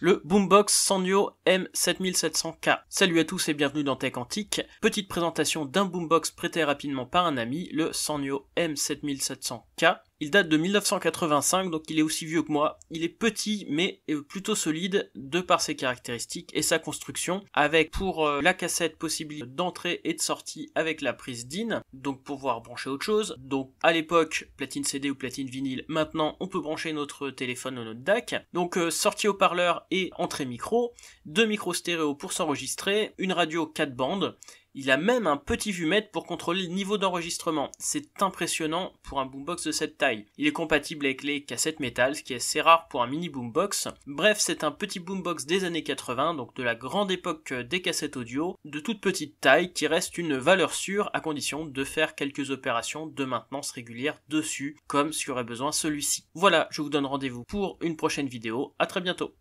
le Boombox Sanyo M7700K. Salut à tous et bienvenue dans Tech Antique. Petite présentation d'un Boombox prêté rapidement par un ami, le Sanyo M7700K. Il date de 1985, donc il est aussi vieux que moi. Il est petit, mais plutôt solide de par ses caractéristiques et sa construction, avec pour euh, la cassette possibilité d'entrée et de sortie avec la prise DIN, donc pouvoir brancher autre chose. Donc à l'époque, platine CD ou platine vinyle, maintenant on peut brancher notre téléphone ou notre DAC. Donc euh, sortie haut-parleur et entrée micro, deux micros stéréo pour s'enregistrer, une radio 4 bandes, il a même un petit vumètre pour contrôler le niveau d'enregistrement. C'est impressionnant pour un boombox de cette taille. Il est compatible avec les cassettes métal, ce qui est assez rare pour un mini boombox. Bref, c'est un petit boombox des années 80, donc de la grande époque des cassettes audio, de toute petite taille qui reste une valeur sûre à condition de faire quelques opérations de maintenance régulière dessus, comme si aurait besoin celui-ci. Voilà, je vous donne rendez-vous pour une prochaine vidéo. À très bientôt.